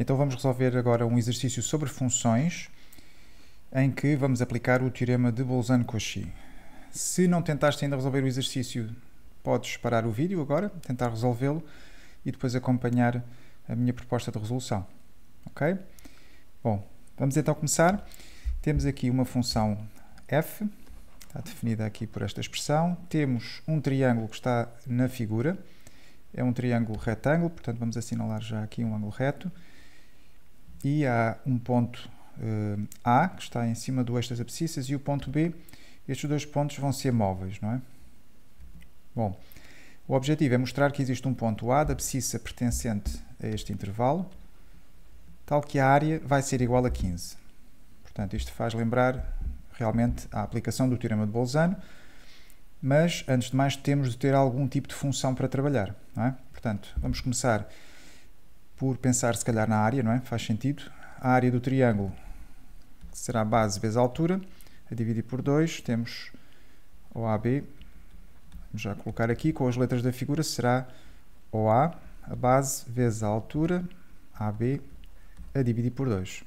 Então vamos resolver agora um exercício sobre funções em que vamos aplicar o teorema de Bolzano-Cauchy. Se não tentaste ainda resolver o exercício, podes parar o vídeo agora, tentar resolvê-lo e depois acompanhar a minha proposta de resolução. Ok? Bom, vamos então começar. Temos aqui uma função f, está definida aqui por esta expressão. Temos um triângulo que está na figura. É um triângulo retângulo, portanto vamos assinalar já aqui um ângulo reto e há um ponto uh, A que está em cima do eixo das abscissas e o ponto B. Estes dois pontos vão ser móveis, não é? Bom, o objetivo é mostrar que existe um ponto A da abscissa pertencente a este intervalo, tal que a área vai ser igual a 15. Portanto, isto faz lembrar realmente a aplicação do Teorema de Bolzano, mas antes de mais temos de ter algum tipo de função para trabalhar. É? Portanto, vamos começar por pensar se calhar na área, não é? Faz sentido. A área do triângulo que será base vezes a altura, a dividir por 2, temos OAB, vamos já colocar aqui, com as letras da figura será OA, a base vezes a altura, AB, a dividir por 2.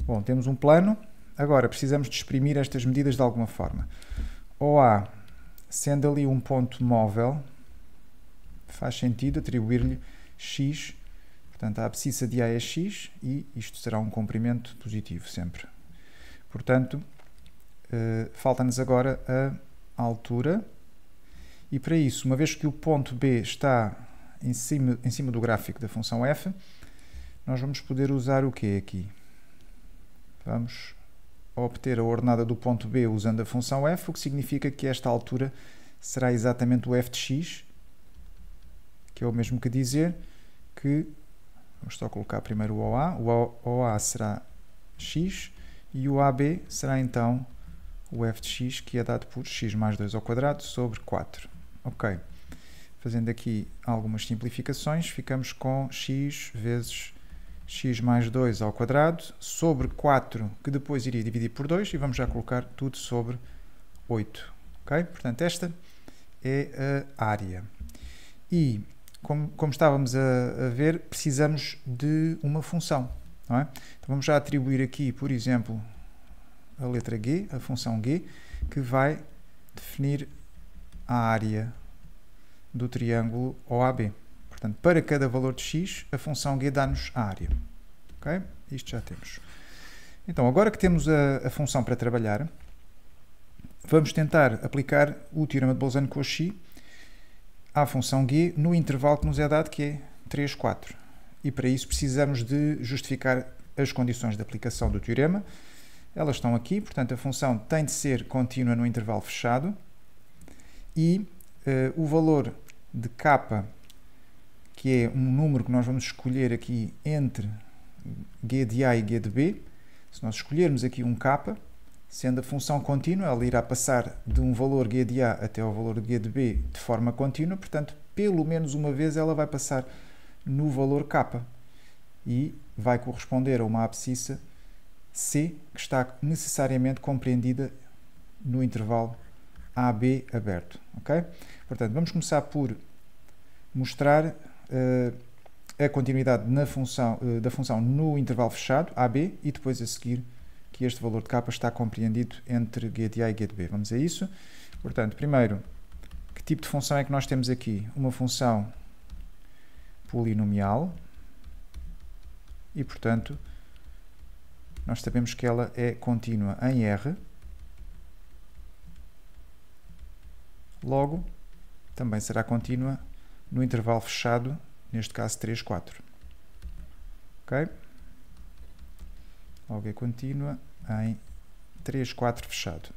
Bom, temos um plano, agora precisamos de exprimir estas medidas de alguma forma. OA, sendo ali um ponto móvel, faz sentido atribuir-lhe x Portanto, a abscissa de A é x e isto será um comprimento positivo sempre. Portanto, eh, falta-nos agora a altura e para isso, uma vez que o ponto B está em cima, em cima do gráfico da função f, nós vamos poder usar o que aqui? Vamos obter a ordenada do ponto B usando a função f, o que significa que esta altura será exatamente o f de x, que é o mesmo que dizer que Vamos só colocar primeiro o OA. O OA será x e o AB será então o f de x, que é dado por x mais 2 ao quadrado sobre 4. Ok. Fazendo aqui algumas simplificações, ficamos com x vezes x mais 2 ao quadrado sobre 4, que depois iria dividir por 2, e vamos já colocar tudo sobre 8. Ok? Portanto, esta é a área. E como, como estávamos a, a, ver, precisamos de uma função. É? Então vamos já atribuir aqui, por exemplo, a letra g, a função g, que vai definir a área do triângulo OAB. Portanto, para cada valor de x, a função g dá-nos a área. Okay? Isto já temos. Então, agora que temos a, a função para trabalhar, vamos tentar aplicar o Teorema de Bolzano-Cauchy à função g no intervalo que nos é dado, que é 3, 4. E para isso precisamos de justificar as condições de aplicação do teorema. Elas estão aqui, portanto a função tem de ser contínua no intervalo fechado e uh, o valor de k, que é um número que nós vamos escolher aqui entre g de a e g de b, se nós escolhermos aqui um k, Sendo a função contínua, ela irá passar de um valor guia de A até ao valor guia de B de forma contínua, portanto, pelo menos uma vez ela vai passar no valor K e vai corresponder a uma abscissa C que está necessariamente compreendida no intervalo AB aberto. Okay? Portanto, vamos começar por mostrar uh, a continuidade na função, uh, da função no intervalo fechado, AB, e depois a seguir que este valor de capa está compreendido entre get A e get B. Vamos a isso? Portanto, primeiro, que tipo de função é que nós temos aqui? Uma função polinomial e, portanto, nós sabemos que ela é contínua em R. Logo, também será contínua no intervalo fechado, neste caso 3, 4. Ok? Logo é contínua em 3, 4 fechado.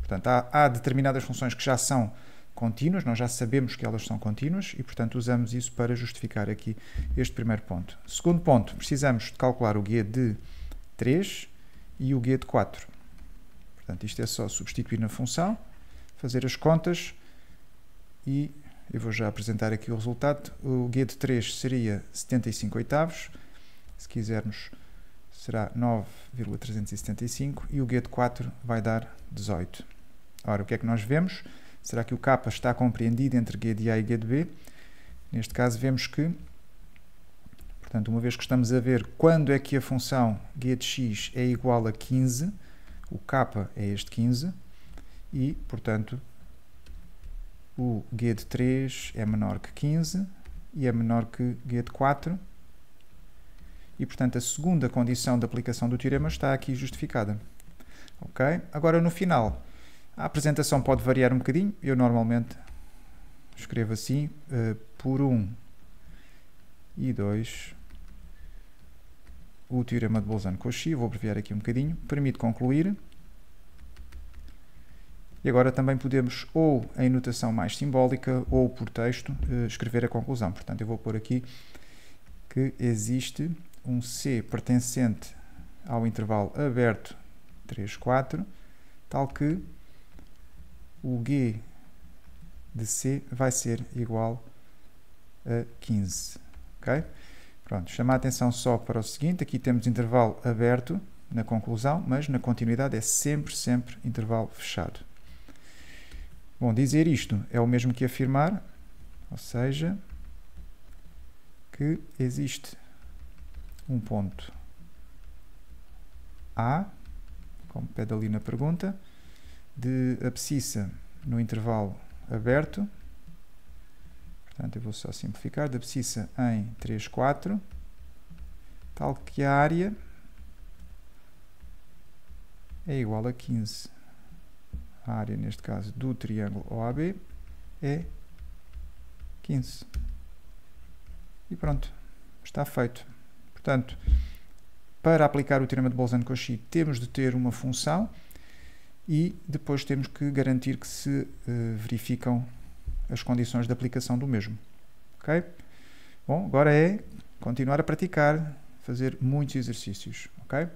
Portanto, há, há determinadas funções que já são contínuas, nós já sabemos que elas são contínuas e, portanto, usamos isso para justificar aqui este primeiro ponto. Segundo ponto, precisamos de calcular o g de 3 e o g de 4. Portanto, isto é só substituir na função, fazer as contas e eu vou já apresentar aqui o resultado. O g de 3 seria 75 oitavos. Se quisermos será 9,375 e o gueto 4 vai dar 18. Ora, o que é que nós vemos? Será que o K está compreendido entre G de A e G de B? Neste caso vemos que, portanto, uma vez que estamos a ver quando é que a função G de x é igual a 15, o K é este 15 e, portanto, o G de 3 é menor que 15 e é menor que G de 4 e, portanto, a segunda condição da aplicação do teorema está aqui justificada. Ok? Agora, no final, a apresentação pode variar um bocadinho. Eu normalmente escrevo assim, uh, por 1 um e 2, o teorema de Bolzano-Cauchy, vou abreviar aqui um bocadinho, permite concluir. E agora também podemos, ou em notação mais simbólica, ou por texto, eh, escrever a conclusão. Portanto, eu vou pôr aqui que existe um C pertencente ao intervalo aberto 3, 4, tal que o G de C vai ser igual a 15. Ok? Pronto, chamar a atenção só para o seguinte, aqui temos intervalo aberto na conclusão, mas na continuidade é sempre, sempre intervalo fechado. Bom, dizer isto é o mesmo que afirmar, ou seja, que existe um ponto A, como pede ali na pergunta, de abscissa no intervalo aberto, portanto eu vou só simplificar, de abscissa em 3, 4, tal que a área é igual a 15. A área, neste caso, do triângulo OAB é 15. E pronto, está feito. Portanto, para aplicar o teorema de Bolzano-Cauchy, temos de ter uma função e depois temos que garantir que se uh, verificam as condições de aplicação do mesmo. Ok? Bom, agora é continuar a praticar, fazer muitos exercícios. Ok?